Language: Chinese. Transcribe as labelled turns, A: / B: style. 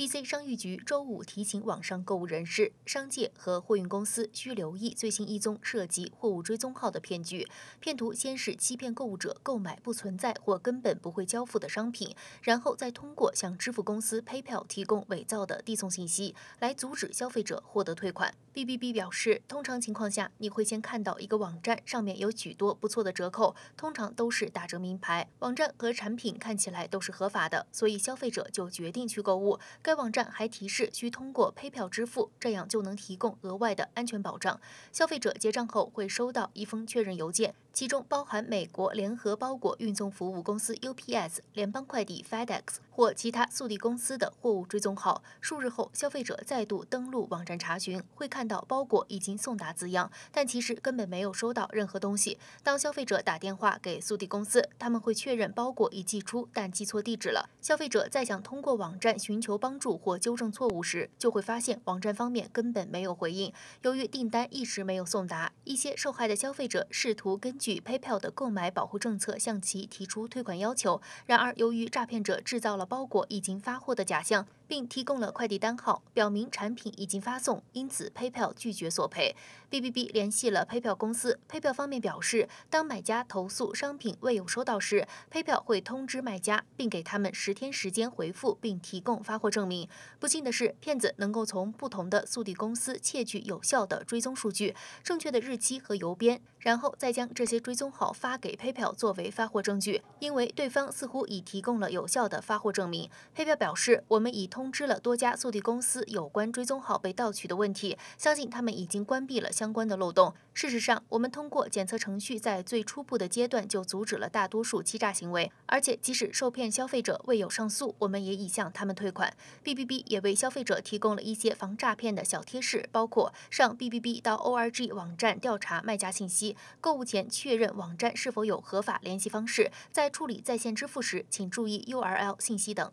A: B C 商誉局周五提醒网上购物人士、商界和货运公司需留意最新一宗涉及货物追踪号的骗局。骗徒先是欺骗购物者购买不存在或根本不会交付的商品，然后再通过向支付公司 PayPal 提供伪造的递送信息，来阻止消费者获得退款。B B B 表示，通常情况下，你会先看到一个网站上面有许多不错的折扣，通常都是打折名牌网站和产品看起来都是合法的，所以消费者就决定去购物。该网站还提示需通过 PayPal 支付，这样就能提供额外的安全保障。消费者结账后会收到一封确认邮件。其中包含美国联合包裹运送服务公司 UPS、联邦快递 FedEx 或其他速递公司的货物追踪号。数日后，消费者再度登录网站查询，会看到“包裹已经送达”字样，但其实根本没有收到任何东西。当消费者打电话给速递公司，他们会确认包裹已寄出，但寄错地址了。消费者再想通过网站寻求帮助或纠正错误时，就会发现网站方面根本没有回应。由于订单一直没有送达，一些受害的消费者试图跟。据 PayPal 的购买保护政策，向其提出退款要求。然而，由于诈骗者制造了包裹已经发货的假象。并提供了快递单号，表明产品已经发送，因此 PayPal 拒绝索赔。B B B 联系了 PayPal 公司，PayPal 方面表示，当买家投诉商品未有收到时，PayPal 会通知卖家，并给他们十天时间回复并提供发货证明。不幸的是，骗子能够从不同的速递公司窃取有效的追踪数据、正确的日期和邮编，然后再将这些追踪号发给 PayPal 作为发货证据，因为对方似乎已提供了有效的发货证明。PayPal 表示，我们已通。通知了多家速递公司有关追踪号被盗取的问题，相信他们已经关闭了相关的漏洞。事实上，我们通过检测程序在最初步的阶段就阻止了大多数欺诈行为。而且，即使受骗消费者未有上诉，我们也已向他们退款。B B B 也为消费者提供了一些防诈骗的小贴士，包括上 B B B 到 O R G 网站调查卖家信息，购物前确认网站是否有合法联系方式，在处理在线支付时，请注意 U R L 信息等。